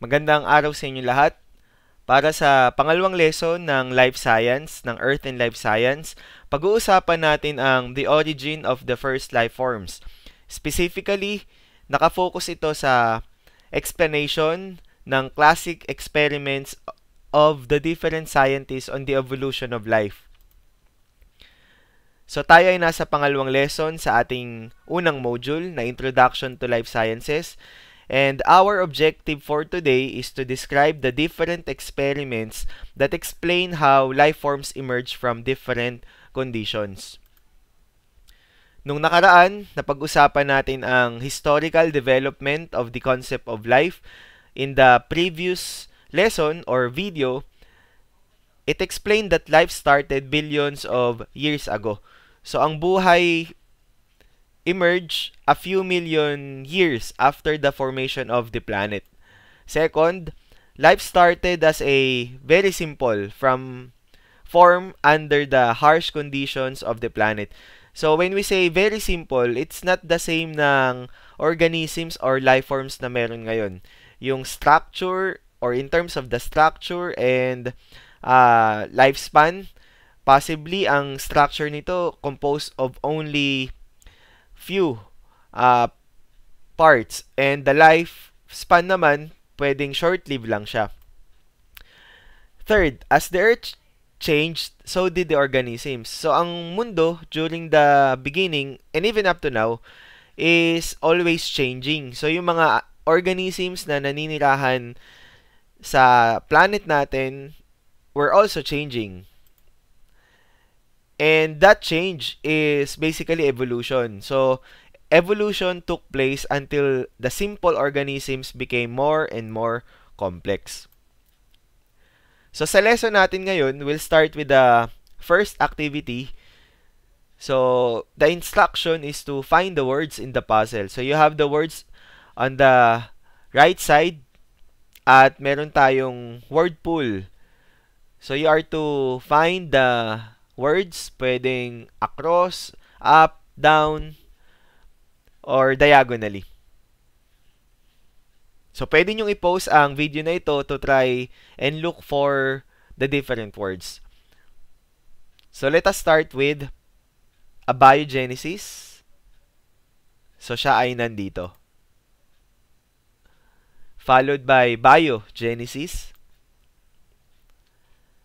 Magandang araw sa inyo lahat. Para sa pangalawang lesson ng Life Science, ng Earth and Life Science, pag-uusapan natin ang The Origin of the First Life Forms. Specifically, nakafocus ito sa explanation ng classic experiments of the different scientists on the evolution of life. So tayo ay nasa pangalawang lesson sa ating unang module na Introduction to Life Sciences And our objective for today is to describe the different experiments that explain how life forms emerge from different conditions. Nung nakaraan, napag-usapan natin ang historical development of the concept of life. In the previous lesson or video, it explained that life started billions of years ago. So ang buhay emerge a few million years after the formation of the planet. Second, life started as a very simple from form under the harsh conditions of the planet. So when we say very simple, it's not the same ng organisms or life forms na meron ngayon. Yung structure or in terms of the structure and uh, lifespan, possibly ang structure nito composed of only few uh, parts. And the life span naman, pwedeng short live lang siya. Third, as the Earth changed, so did the organisms. So, ang mundo during the beginning and even up to now is always changing. So, yung mga organisms na naninirahan sa planet natin were also changing. And that change is basically evolution. So, evolution took place until the simple organisms became more and more complex. So, sa lesson natin ngayon, we'll start with the first activity. So, the instruction is to find the words in the puzzle. So, you have the words on the right side at meron tayong word pool. So, you are to find the words, pwedeng across, up, down, or diagonally. So, pwede nyo i-post ang video na ito to try and look for the different words. So, let us start with abiogenesis. So, siya ay nandito. Followed by biogenesis.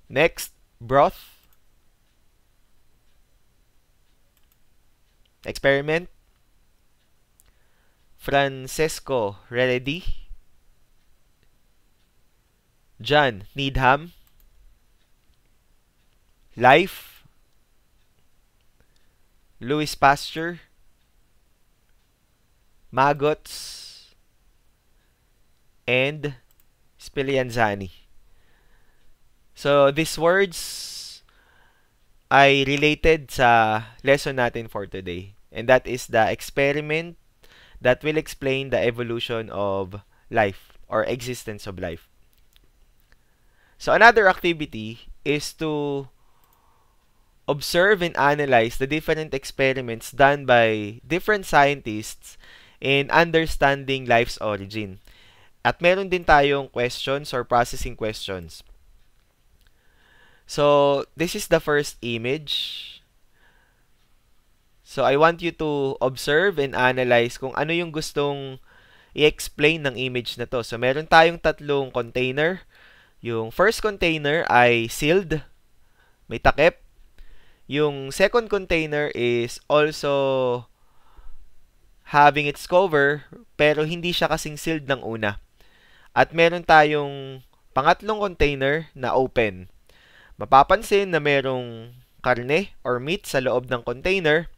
Next, broth. Experiment. Francesco Reledi. John Needham. Life. Louis Pasture. Magots. And Spilianzani. So, these words ay related sa lesson natin for today. and that is the experiment that will explain the evolution of life or existence of life. So another activity is to observe and analyze the different experiments done by different scientists in understanding life's origin. At meron din tayong questions or processing questions. So, this is the first image. So, I want you to observe and analyze kung ano yung gustong i-explain ng image na to. So, meron tayong tatlong container. Yung first container ay sealed, may takip. Yung second container is also having its cover, pero hindi siya kasing sealed ng una. At meron tayong pangatlong container na open. Mapapansin na merong karne or meat sa loob ng container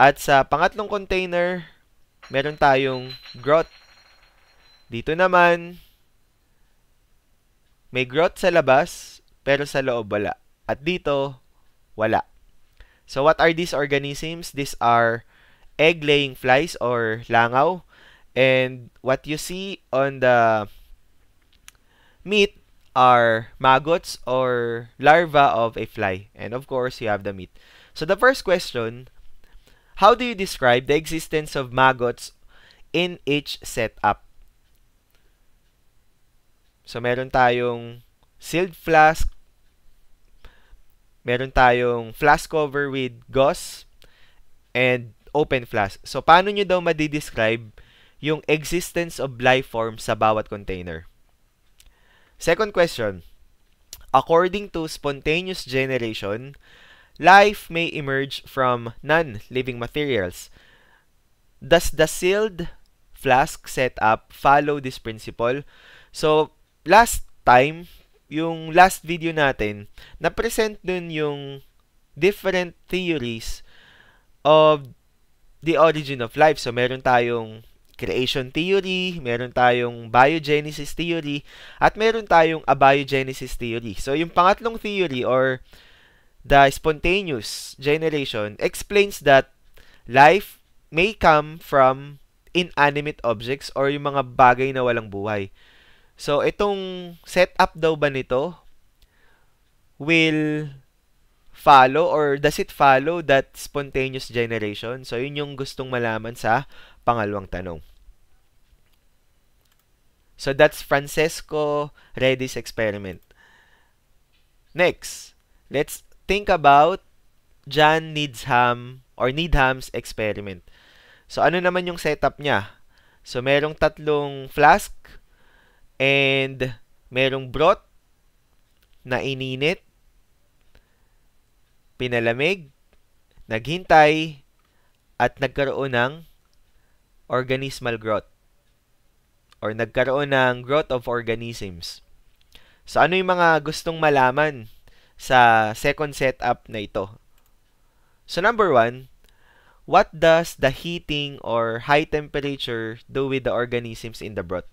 at sa pangatlong container, meron tayong grot. Dito naman, may grot sa labas, pero sa loob wala. At dito, wala. So what are these organisms? These are egg-laying flies or langaw. And what you see on the meat are maggots or larva of a fly. And of course, you have the meat. So the first question, How do you describe the existence of maggots in each setup? So, meron tayong sealed flask, meron tayong flask cover with gauze, and open flask. So, paano nyo daw madidescribe yung existence of life form sa bawat container? Second question, according to spontaneous generation, life may emerge from non-living materials. Does the sealed flask setup follow this principle? So, last time, yung last video natin, na-present dun yung different theories of the origin of life. So, meron tayong creation theory, meron tayong biogenesis theory, at meron tayong abiogenesis theory. So, yung pangatlong theory or the spontaneous generation explains that life may come from inanimate objects or yung mga bagay na walang buhay. So, itong setup daw ba nito will follow or does it follow that spontaneous generation? So, yun yung gustong malaman sa pangalawang tanong. So, that's Francesco Redis experiment. Next, let's think about John Needham or Needham's experiment. So, ano naman yung setup niya? So, merong tatlong flask and merong broth na ininit, pinalamig, naghintay, at nagkaroon ng organismal growth or nagkaroon ng growth of organisms. So, ano yung mga gustong malaman sa second setup na ito. So number one, what does the heating or high temperature do with the organisms in the broth?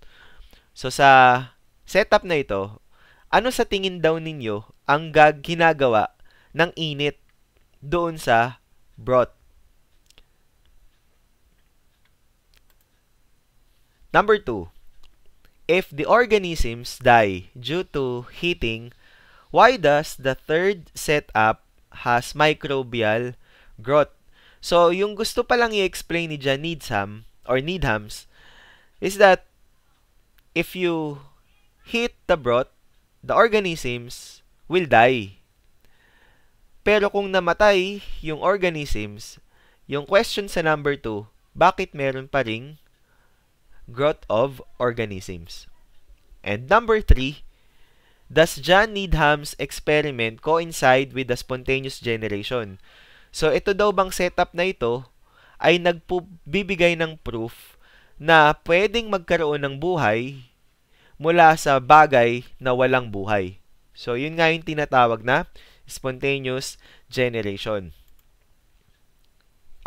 So sa setup na ito, ano sa tingin daw ninyo ang gag ginagawa ng init doon sa broth? Number two, if the organisms die due to heating, Why does the third setup has microbial growth? So, yung gusto palang i-explain ni John Needham or Needhams is that if you heat the broth, the organisms will die. Pero kung namatay yung organisms, yung question sa number 2, bakit meron pa ring growth of organisms? And number 3, Does John Needham's experiment coincide with the spontaneous generation? So ito daw bang setup na ito ay nagbibigay ng proof na pwedeng magkaroon ng buhay mula sa bagay na walang buhay. So yun nga yung tinatawag na spontaneous generation.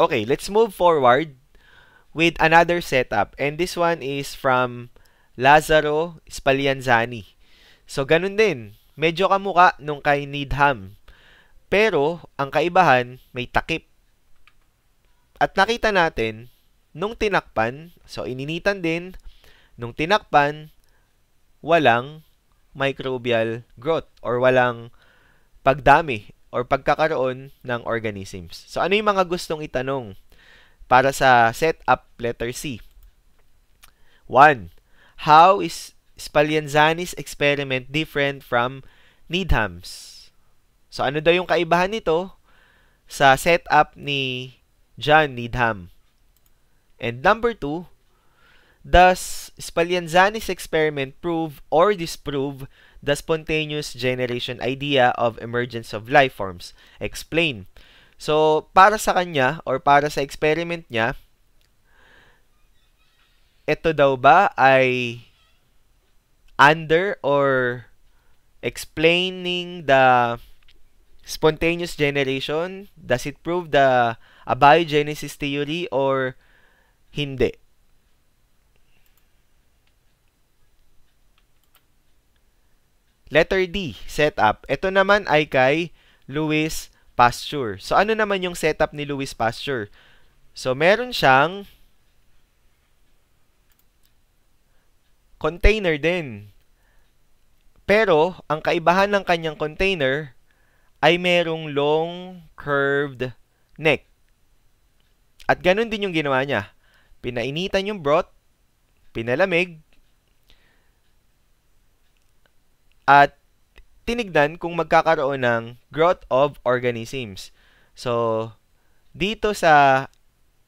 Okay, let's move forward with another setup and this one is from Lazaro Spallanzani. So, ganun din. Medyo kamuka nung kay Needham. Pero, ang kaibahan, may takip. At nakita natin, nung tinakpan, so ininitan din, nung tinakpan, walang microbial growth or walang pagdami or pagkakaroon ng organisms. So, ano yung mga gustong itanong para sa setup letter C? 1. How is Spallanzani's experiment different from Needham's? So, ano daw yung kaibahan nito sa setup ni John Needham? And number two, does Spallanzani's experiment prove or disprove the spontaneous generation idea of emergence of life forms? Explain. So, para sa kanya or para sa experiment niya, ito daw ba ay under or explaining the spontaneous generation? Does it prove the abiogenesis theory or hindi? Letter D, setup. Ito naman ay kay Louis Pasteur. So, ano naman yung setup ni Louis Pasteur? So, meron siyang container din. Pero, ang kaibahan ng kanyang container ay merong long curved neck. At ganun din yung ginawa niya. Pinainitan yung broth, pinalamig, at tinignan kung magkakaroon ng growth of organisms. So, dito sa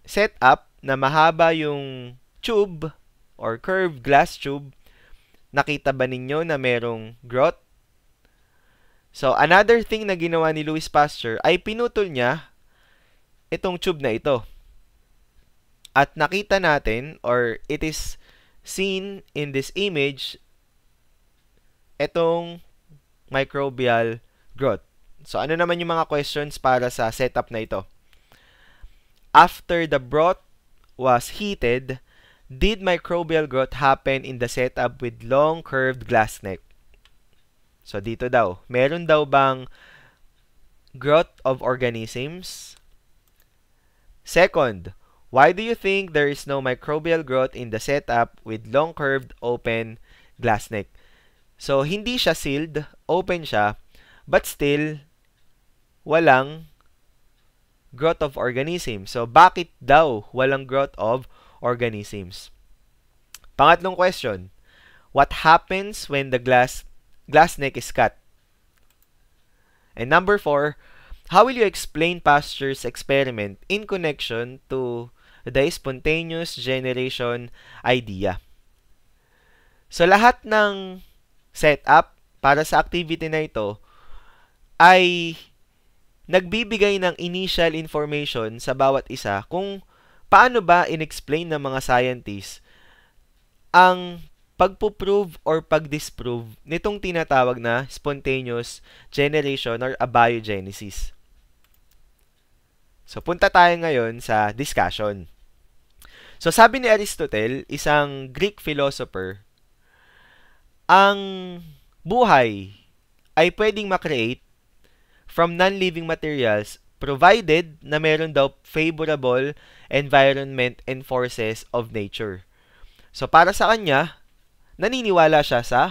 setup na mahaba yung tube, or curved glass tube, nakita ba ninyo na merong grot? So, another thing na ginawa ni Louis Pasteur ay pinutol niya itong tube na ito. At nakita natin, or it is seen in this image, itong microbial growth. So, ano naman yung mga questions para sa setup na ito? After the broth was heated, Did microbial growth happen in the setup with long curved glass neck? So, dito daw. Meron daw bang growth of organisms? Second, why do you think there is no microbial growth in the setup with long curved open glass neck? So, hindi siya sealed, open siya, but still, walang growth of organism. So, bakit daw walang growth of organism? organisms. Pangatlong question, what happens when the glass glass neck is cut? And number four, how will you explain Pasteur's experiment in connection to the spontaneous generation idea? So lahat ng setup para sa activity na ito ay nagbibigay ng initial information sa bawat isa kung paano ba inexplain ng mga scientists ang pagpo-prove or pag-disprove nitong tinatawag na spontaneous generation or abiogenesis. So, punta tayo ngayon sa discussion. So, sabi ni Aristotle, isang Greek philosopher, ang buhay ay pwedeng makreate from non-living materials provided na meron daw favorable environment and forces of nature. So para sa kanya, naniniwala siya sa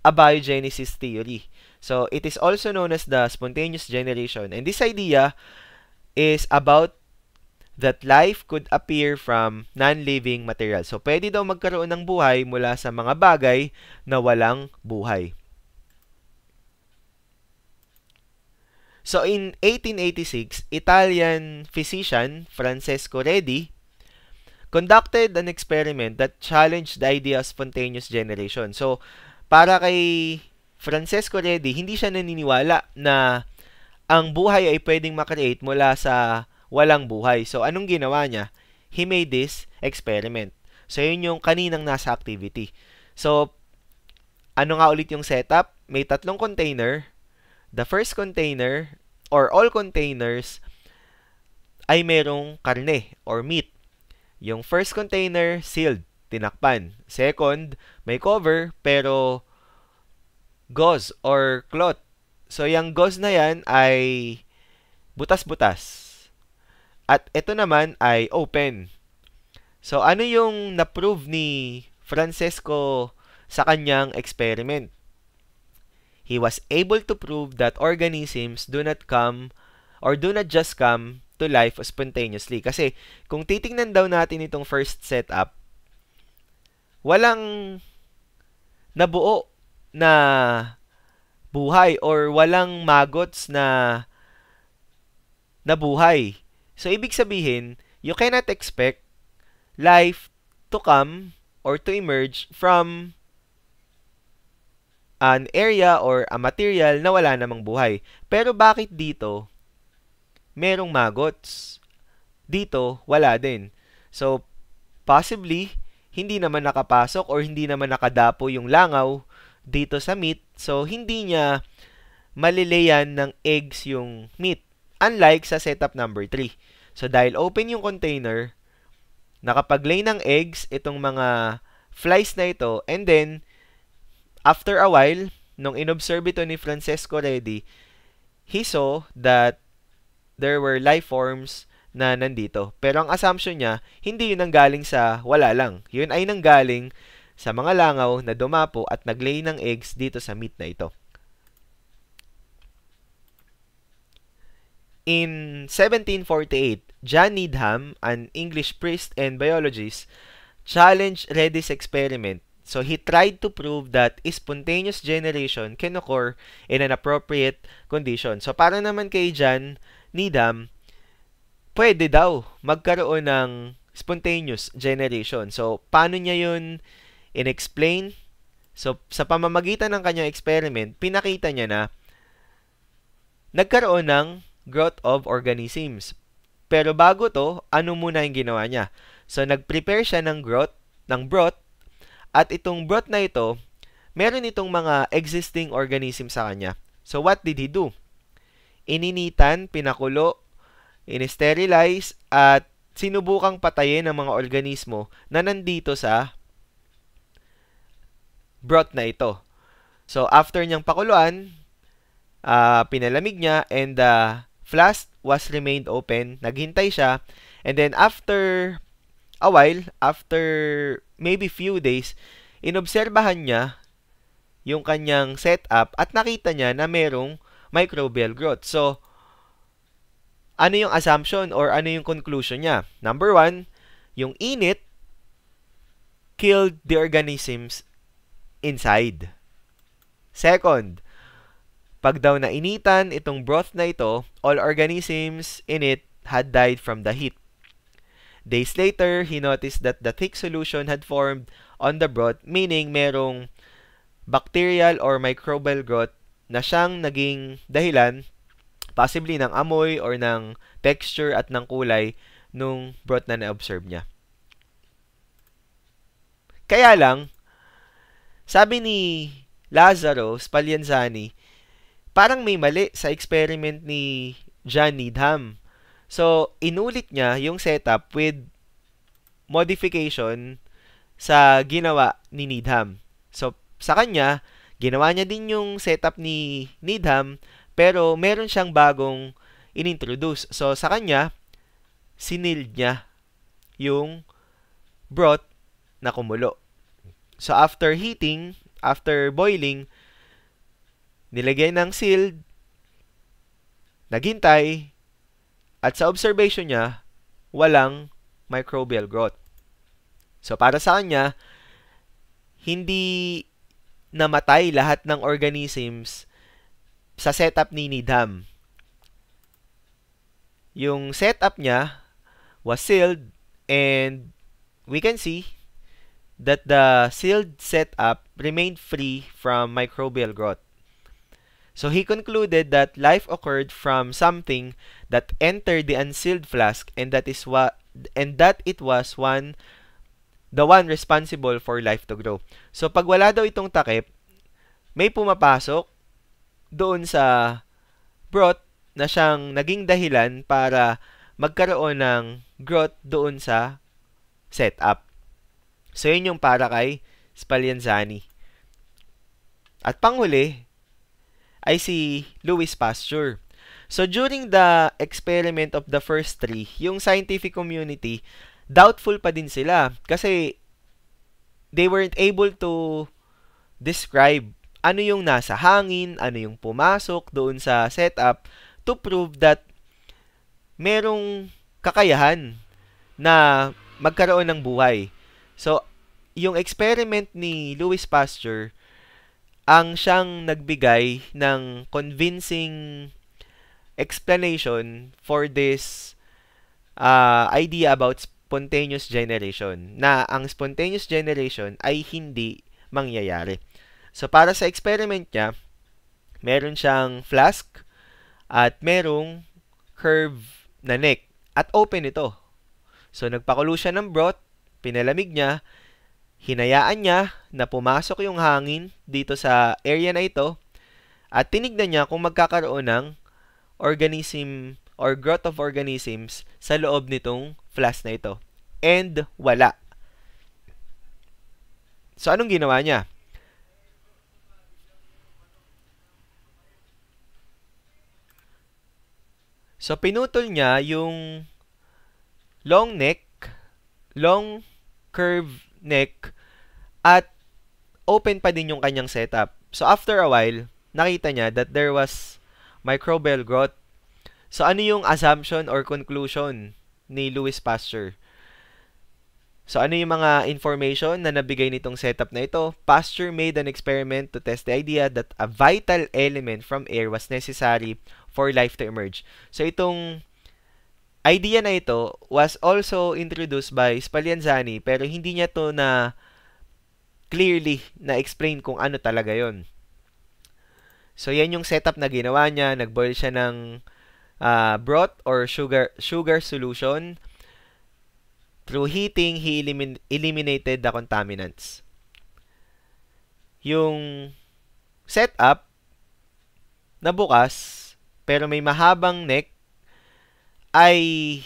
abiogenesis theory. So it is also known as the spontaneous generation. And this idea is about that life could appear from non-living material. So, pwede daw magkaroon ng buhay mula sa mga bagay na walang buhay. So in 1886, Italian physician Francesco Redi conducted an experiment that challenged the idea of spontaneous generation. So para kay Francesco Redi, hindi siya naniniwala na ang buhay ay pwedeng makreate mula sa walang buhay. So anong ginawa niya? He made this experiment. So yun yung kaninang nasa activity. So ano nga ulit yung setup? May tatlong container the first container or all containers ay merong karne or meat. Yung first container, sealed, tinakpan. Second, may cover pero gauze or cloth. So, yung gauze na yan ay butas-butas. At ito naman ay open. So, ano yung na-prove ni Francesco sa kanyang experiment? he was able to prove that organisms do not come or do not just come to life spontaneously. Kasi kung titingnan daw natin itong first setup, walang nabuo na buhay or walang magots na nabuhay. So ibig sabihin, you cannot expect life to come or to emerge from an area or a material na wala namang buhay. Pero bakit dito merong maggots? Dito wala din. So possibly hindi naman nakapasok or hindi naman nakadapo yung langaw dito sa meat. So hindi niya malilayan ng eggs yung meat. Unlike sa setup number 3. So dahil open yung container, nakapaglay ng eggs itong mga flies na ito and then After a while, nung inobserve ito ni Francesco Redi, he saw that there were life forms na nandito. Pero ang assumption niya, hindi yun ang galing sa wala lang. Yun ay nanggaling sa mga langaw na dumapo at naglay ng eggs dito sa meat na ito. In 1748, John Needham, an English priest and biologist, challenged Reddy's experiment So he tried to prove that spontaneous generation can occur in an appropriate condition. So para naman kay Jan Needham, pwede daw magkaroon ng spontaneous generation. So paano niya 'yun inexplain? So sa pamamagitan ng kanyang experiment, pinakita niya na nagkaroon ng growth of organisms. Pero bago 'to, ano muna 'yung ginawa niya? So nag-prepare siya ng growth ng broth at itong broth na ito, meron itong mga existing organism sa kanya. So what did he do? Ininitan, pinakulo, inesterilize, at sinubukang patayin ang mga organismo na nandito sa broth na ito. So, after niyang pakuluan, uh, pinalamig niya and the uh, flask was remained open. Naghintay siya. And then, after a while, after maybe few days, inobserbahan niya yung kanyang setup at nakita niya na merong microbial growth. So, ano yung assumption or ano yung conclusion niya? Number one, yung init killed the organisms inside. Second, pag daw na initan itong broth na ito, all organisms in it had died from the heat. Days later, he noticed that the thick solution had formed on the broth, meaning merong bacterial or microbial growth na siyang naging dahilan, possibly ng amoy or ng texture at ng kulay nung broth na na-observe niya. Kaya lang, sabi ni Lazaro Spallanzani, parang may mali sa experiment ni John Needham So, inulit niya yung setup with modification sa ginawa ni Needham. So, sa kanya, ginawa niya din yung setup ni Needham, pero meron siyang bagong inintroduce. So, sa kanya, sinild niya yung broth na kumulo. So, after heating, after boiling, nilagay ng sealed, naghintay, at sa observation niya, walang microbial growth. So para sa kanya, hindi namatay lahat ng organisms sa setup ni Needham. Yung setup niya was sealed and we can see that the sealed setup remained free from microbial growth. So he concluded that life occurred from something that entered the unsealed flask and that is what and that it was one the one responsible for life to grow. So pag wala daw itong takip, may pumapasok doon sa broth na siyang naging dahilan para magkaroon ng growth doon sa setup. So yun yung para kay Spallanzani. At panghuli ay si Louis Pasteur. So during the experiment of the first three, yung scientific community, doubtful pa din sila kasi they weren't able to describe ano yung nasa hangin, ano yung pumasok doon sa setup to prove that merong kakayahan na magkaroon ng buhay. So, yung experiment ni Louis Pasteur ang siyang nagbigay ng convincing explanation for this uh, idea about spontaneous generation na ang spontaneous generation ay hindi mangyayari. So para sa experiment niya, meron siyang flask at merong curve na neck at open ito. So nagpakulo siya ng broth, pinalamig niya, hinayaan niya na pumasok yung hangin dito sa area na ito at tinignan niya kung magkakaroon ng organism or growth of organisms sa loob nitong flask na ito. And wala. So, anong ginawa niya? So, pinutol niya yung long neck, long curve neck, at open pa din yung kanyang setup. So, after a while, nakita niya that there was microbial growth. So, ano yung assumption or conclusion ni Louis Pasteur? So, ano yung mga information na nabigay nitong setup na ito? Pasteur made an experiment to test the idea that a vital element from air was necessary for life to emerge. So, itong idea na ito was also introduced by Spallanzani pero hindi niya to na clearly na-explain kung ano talaga yon. So, yan yung setup na ginawa niya. Nagboil siya ng uh, broth or sugar, sugar solution. Through heating, he elimin- eliminated the contaminants. Yung setup, nabukas, pero may mahabang neck, ay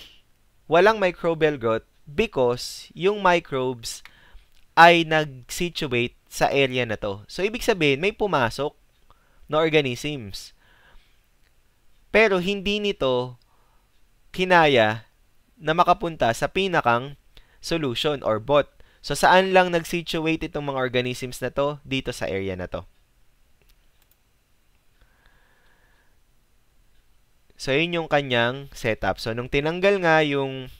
walang microbial growth because yung microbes ay nag-situate sa area na to. So, ibig sabihin, may pumasok na organisms. Pero hindi nito kinaya na makapunta sa pinakang solution or bot. So saan lang nag-situate itong mga organisms na to dito sa area na to. So yun yung kanyang setup. So nung tinanggal nga yung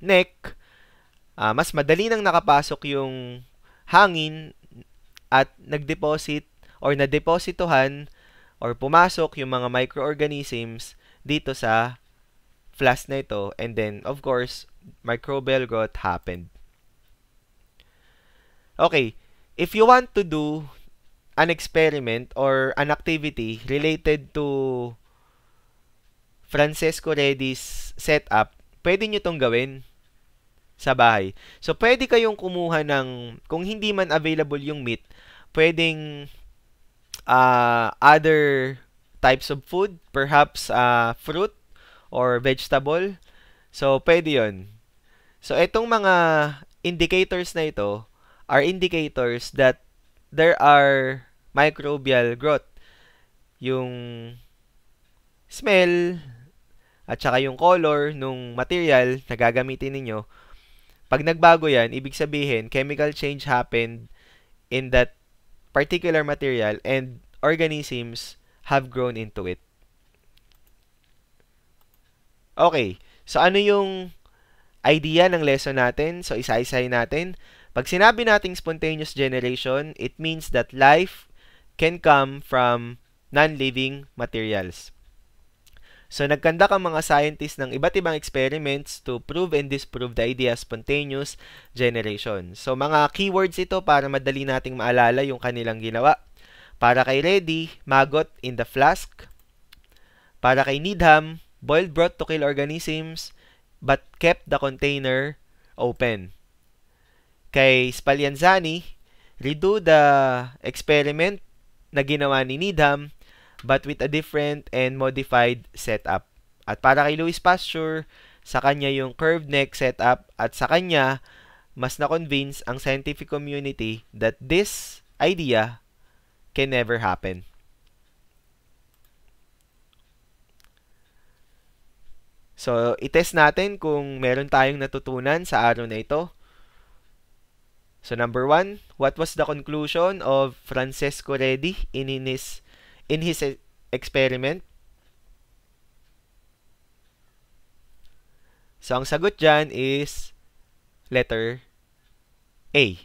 neck, uh, mas madali nang nakapasok yung hangin at nag-deposit or nadepositohan or pumasok yung mga microorganisms dito sa flask na ito. And then, of course, microbial growth happened. Okay, if you want to do an experiment or an activity related to Francesco Redis setup, pwede nyo tong gawin sa bahay. So, pwede kayong kumuha ng, kung hindi man available yung meat, pwedeng uh, other types of food, perhaps uh, fruit or vegetable. So, pwede yun. So, itong mga indicators na ito are indicators that there are microbial growth. Yung smell at saka yung color nung material na gagamitin ninyo, pag nagbago yan, ibig sabihin, chemical change happened in that particular material and organisms have grown into it. Okay. So, ano yung idea ng lesson natin? So, isa-isay natin. Pag sinabi nating spontaneous generation, it means that life can come from non-living materials. So, nagkanda ang mga scientists ng iba't ibang experiments to prove and disprove the idea spontaneous generation. So, mga keywords ito para madali nating maalala yung kanilang ginawa. Para kay Reddy, maggot in the flask. Para kay Needham, boiled broth to kill organisms but kept the container open. Kay Spallanzani, redo the experiment na ginawa ni Needham but with a different and modified setup. At para kay Louis Pasteur, sa kanya yung curved neck setup at sa kanya, mas na-convince ang scientific community that this idea can never happen. So, itest natin kung meron tayong natutunan sa araw na ito. So, number one, what was the conclusion of Francesco Redi in his in his experiment? So, ang sagot dyan is letter A.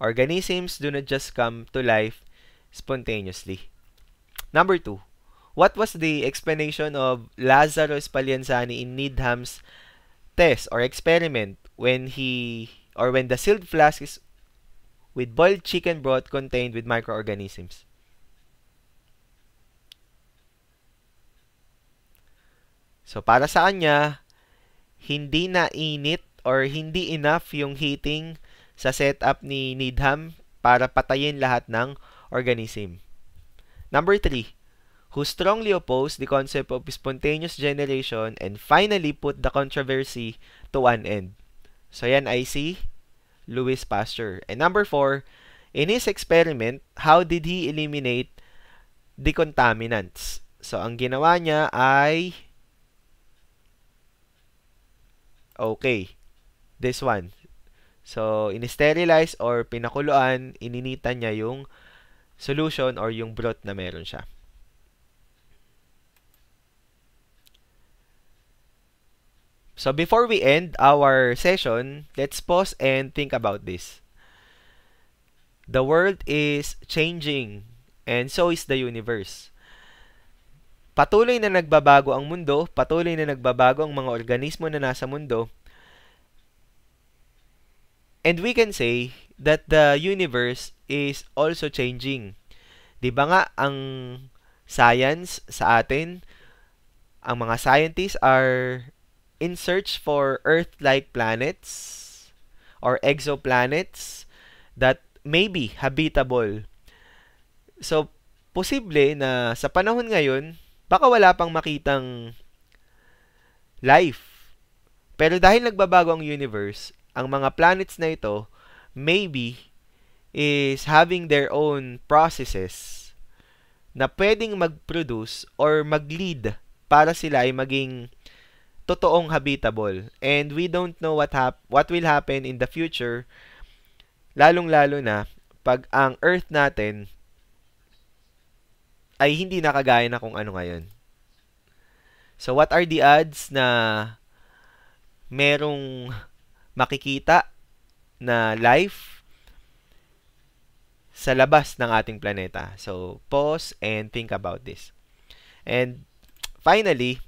Organisms do not just come to life spontaneously. Number two, what was the explanation of Lazarus Palianzani in Needham's test or experiment when he or when the sealed flask is with boiled chicken broth contained with microorganisms? So, para sa kanya, hindi na init or hindi enough yung heating sa setup ni Needham para patayin lahat ng organism. Number 3, who strongly opposed the concept of spontaneous generation and finally put the controversy to an end. So, yan ay si Louis Pasteur. And number 4, in his experiment, how did he eliminate the contaminants? So, ang ginawa niya ay Okay. This one. So, in-sterilize or pinakuluan, ininita niya yung solution or yung broth na meron siya. So, before we end our session, let's pause and think about this. The world is changing and so is the universe. Patuloy na nagbabago ang mundo, patuloy na nagbabago ang mga organismo na nasa mundo. And we can say that the universe is also changing. 'Di ba nga ang science sa atin, ang mga scientists are in search for Earth-like planets or exoplanets that maybe habitable. So, posible na sa panahon ngayon, baka wala pang makitang life. Pero dahil nagbabago ang universe, ang mga planets na ito, maybe, is having their own processes na pwedeng mag-produce or mag-lead para sila ay maging totoong habitable. And we don't know what hap- what will happen in the future, lalong-lalo na pag ang Earth natin ay hindi nakagaya na kung ano ngayon. So what are the odds na merong makikita na life sa labas ng ating planeta? So pause and think about this. And finally,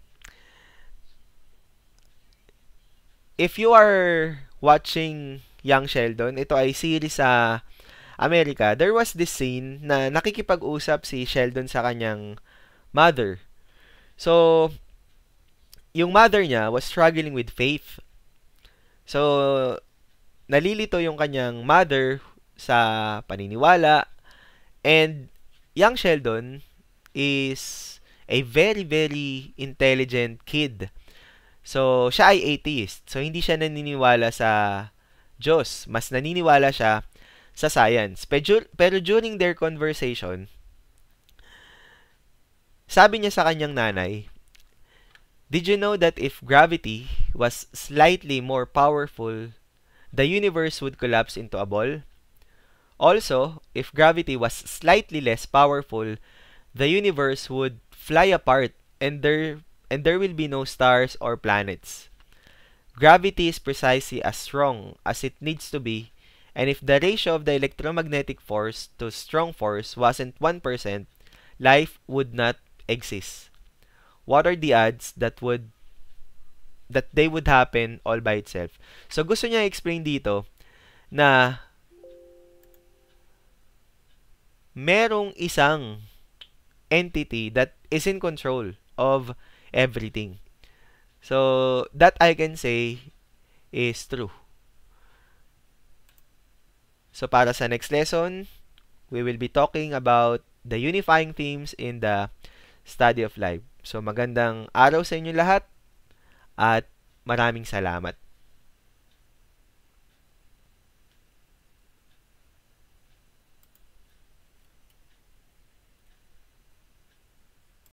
if you are watching Young Sheldon, ito ay series sa uh, Amerika, there was this scene na nakikipag-usap si Sheldon sa kanyang mother. So, yung mother niya was struggling with faith. So, nalilito yung kanyang mother sa paniniwala. And, young Sheldon is a very, very intelligent kid. So, siya ay atheist. So, hindi siya naniniwala sa Diyos. Mas naniniwala siya sa science. Pero, during their conversation, sabi niya sa kanyang nanay, Did you know that if gravity was slightly more powerful, the universe would collapse into a ball? Also, if gravity was slightly less powerful, the universe would fly apart and there and there will be no stars or planets. Gravity is precisely as strong as it needs to be And if the ratio of the electromagnetic force to strong force wasn't 1%, life would not exist. What are the odds that would that they would happen all by itself? So gusto niya explain dito na merong isang entity that is in control of everything. So that I can say is true. So para sa next lesson, we will be talking about the unifying themes in the study of life. So magandang araw sa inyo lahat at maraming salamat.